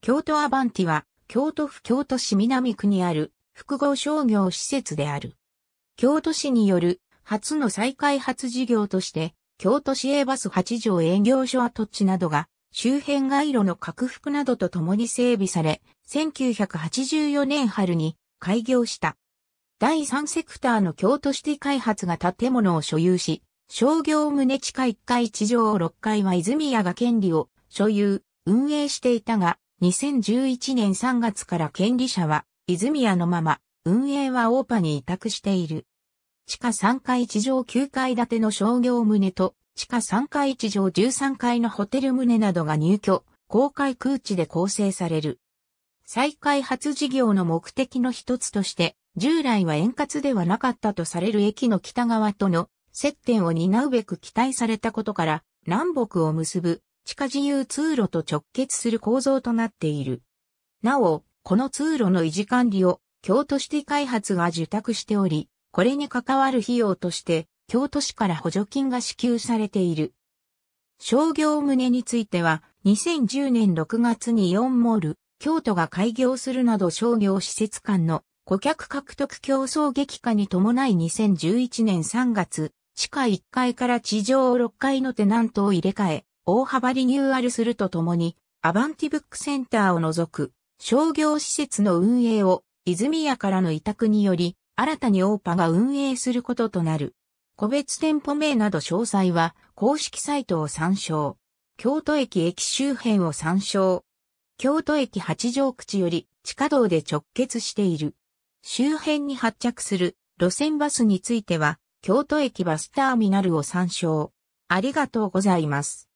京都アバンティは、京都府京都市南区にある複合商業施設である。京都市による初の再開発事業として、京都市営バス8条営業所跡地などが周辺街路の拡幅などとともに整備され、1984年春に開業した。第3セクターの京都市ティ開発が建物を所有し、商業棟地下1階地上6階は泉屋が権利を所有、運営していたが、2011年3月から権利者は、泉屋のまま、運営は大パに委託している。地下3階地上9階建ての商業棟と、地下3階地上13階のホテル棟などが入居、公開空地で構成される。再開発事業の目的の一つとして、従来は円滑ではなかったとされる駅の北側との接点を担うべく期待されたことから、南北を結ぶ地下自由通路と直結する構造となっている。なお、この通路の維持管理を京都市で開発が受託しており、これに関わる費用として京都市から補助金が支給されている。商業棟については、2010年6月にイオンモール、京都が開業するなど商業施設間の顧客獲得競争激化に伴い2011年3月、地下1階から地上6階のテナントを入れ替え、大幅リニューアルするとともに、アバンティブックセンターを除く商業施設の運営を泉屋からの委託により、新たにオーパが運営することとなる。個別店舗名など詳細は公式サイトを参照。京都駅駅周辺を参照。京都駅八条口より地下道で直結している。周辺に発着する路線バスについては、京都駅バスターミナルを参照。ありがとうございます。